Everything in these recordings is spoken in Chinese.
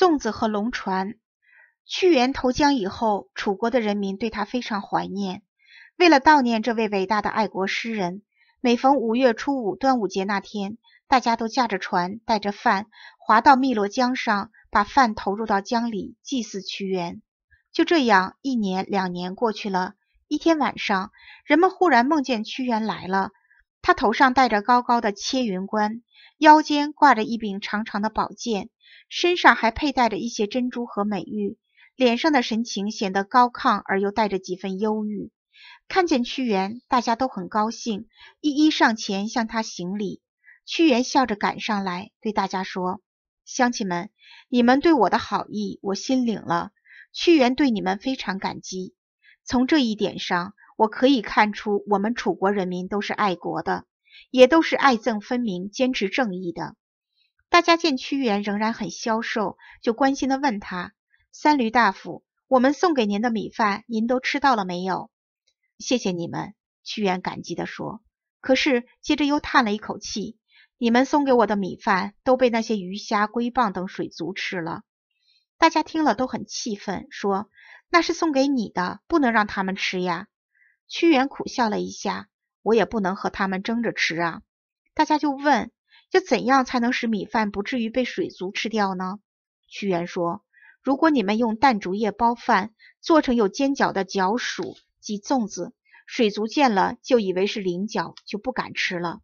粽子和龙船。屈原投江以后，楚国的人民对他非常怀念。为了悼念这位伟大的爱国诗人，每逢五月初五端午节那天，大家都驾着船，带着饭，划到汨罗江上，把饭投入到江里，祭祀屈原。就这样，一年两年过去了。一天晚上，人们忽然梦见屈原来了。他头上戴着高高的切云冠，腰间挂着一柄长长的宝剑，身上还佩戴着一些珍珠和美玉，脸上的神情显得高亢而又带着几分忧郁。看见屈原，大家都很高兴，一一上前向他行礼。屈原笑着赶上来，对大家说：“乡亲们，你们对我的好意，我心领了。屈原对你们非常感激。从这一点上。”我可以看出，我们楚国人民都是爱国的，也都是爱憎分明、坚持正义的。大家见屈原仍然很消瘦，就关心地问他：“三闾大夫，我们送给您的米饭，您都吃到了没有？”“谢谢你们。”屈原感激地说。可是，接着又叹了一口气：“你们送给我的米饭，都被那些鱼虾、龟蚌等水族吃了。”大家听了都很气愤，说：“那是送给你的，不能让他们吃呀！”屈原苦笑了一下，我也不能和他们争着吃啊。大家就问，要怎样才能使米饭不至于被水族吃掉呢？屈原说，如果你们用淡竹叶包饭，做成有尖角的角黍及粽子，水族见了就以为是菱角，就不敢吃了。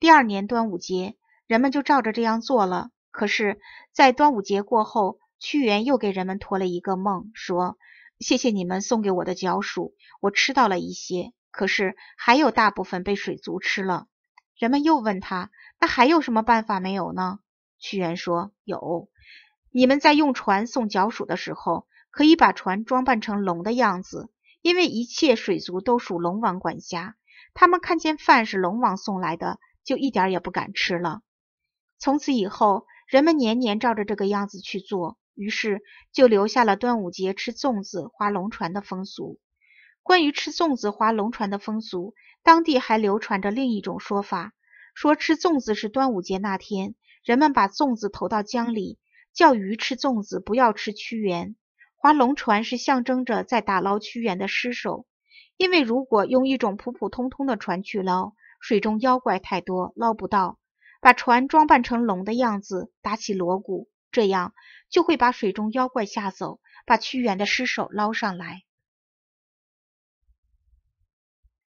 第二年端午节，人们就照着这样做了。可是，在端午节过后，屈原又给人们托了一个梦，说。谢谢你们送给我的脚鼠，我吃到了一些，可是还有大部分被水族吃了。人们又问他，那还有什么办法没有呢？屈原说，有。你们在用船送脚鼠的时候，可以把船装扮成龙的样子，因为一切水族都属龙王管辖，他们看见饭是龙王送来的，就一点也不敢吃了。从此以后，人们年年照着这个样子去做。于是就留下了端午节吃粽子、划龙船的风俗。关于吃粽子、划龙船的风俗，当地还流传着另一种说法：说吃粽子是端午节那天，人们把粽子投到江里，叫鱼吃粽子，不要吃屈原；划龙船是象征着在打捞屈原的尸首。因为如果用一种普普通通的船去捞，水中妖怪太多，捞不到；把船装扮成龙的样子，打起锣鼓。这样就会把水中妖怪吓走，把屈原的尸首捞上来。